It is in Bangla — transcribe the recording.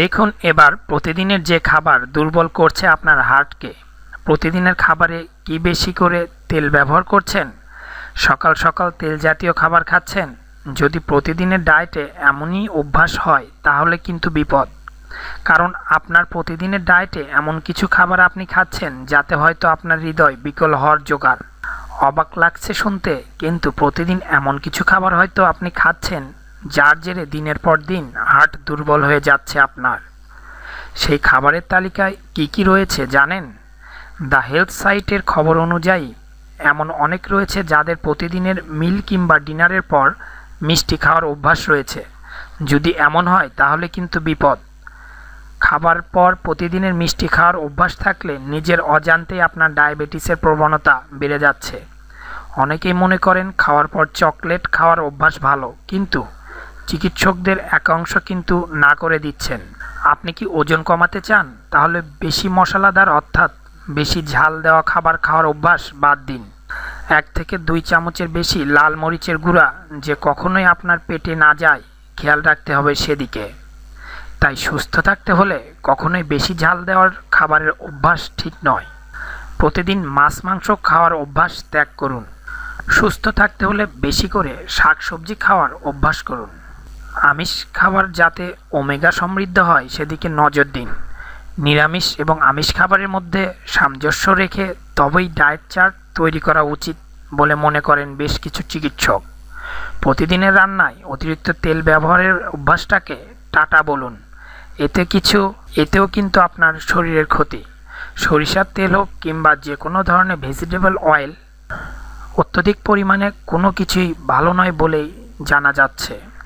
দেখুন এবার প্রতিদিনের যে খাবার দুর্বল করছে আপনার হার্টকে প্রতিদিনের খাবারে কি বেশি করে তেল ব্যবহার করছেন সকাল সকাল তেল জাতীয় খাবার খাচ্ছেন যদি প্রতিদিনের ডায়েটে এমনই অভ্যাস হয় তাহলে কিন্তু বিপদ কারণ আপনার প্রতিদিনের ডায়েটে এমন কিছু খাবার আপনি খাচ্ছেন যাতে হয়তো আপনার হৃদয় বিকল হওয়ার জোগাড় অবাক লাগছে শুনতে কিন্তু প্রতিদিন এমন কিছু খাবার হয়তো আপনি খাচ্ছেন যার জেরে দিনের পর দিন হার্ট দুর্বল হয়ে যাচ্ছে আপনার সেই খাবারের তালিকায় কি কি রয়েছে জানেন দ্য হেলথ সাইটের খবর অনুযায়ী এমন অনেক রয়েছে যাদের প্রতিদিনের মিল কিংবা ডিনারের পর মিষ্টি খাওয়ার অভ্যাস রয়েছে যদি এমন হয় তাহলে কিন্তু বিপদ খাবার পর প্রতিদিনের মিষ্টি খাওয়ার অভ্যাস থাকলে নিজের অজান্তেই আপনার ডায়াবেটিসের প্রবণতা বেড়ে যাচ্ছে অনেকেই মনে করেন খাওয়ার পর চকলেট খাওয়ার অভ্যাস ভালো কিন্তু চিকিৎসকদের একাংশ কিন্তু না করে দিচ্ছেন আপনি কি ওজন কমাতে চান তাহলে বেশি মশলাদার অর্থাৎ বেশি ঝাল দেওয়া খাবার খাওয়ার অভ্যাস বাদ দিন এক থেকে দুই চামচের বেশি লাল মরিচের গুঁড়া যে কখনোই আপনার পেটে না যায় খেয়াল রাখতে হবে সেদিকে তাই সুস্থ থাকতে হলে কখনোই বেশি ঝাল দেওয়ার খাবারের অভ্যাস ঠিক নয় প্রতিদিন মাছ মাংস খাওয়ার অভ্যাস ত্যাগ করুন সুস্থ থাকতে হলে বেশি করে শাক সবজি খাওয়ার অভ্যাস করুন আমিষ খাবার যাতে ওমেগা সমৃদ্ধ হয় সেদিকে নজর দিন নিরামিষ এবং আমিষ খাবারের মধ্যে সামঞ্জস্য রেখে তবেই ডায়েট চার্ট তৈরি করা উচিত বলে মনে করেন বেশ কিছু চিকিৎসক প্রতিদিনের রান্নায় অতিরিক্ত তেল ব্যবহারের অভ্যাসটাকে টাটা বলুন এতে কিছু এতেও কিন্তু আপনার শরীরের ক্ষতি সরিষার তেল হোক কিংবা যে কোনো ধরনের ভেজিটেবল অয়েল অত্যধিক পরিমাণে কোনো কিছুই ভালো নয় বলেই জানা যাচ্ছে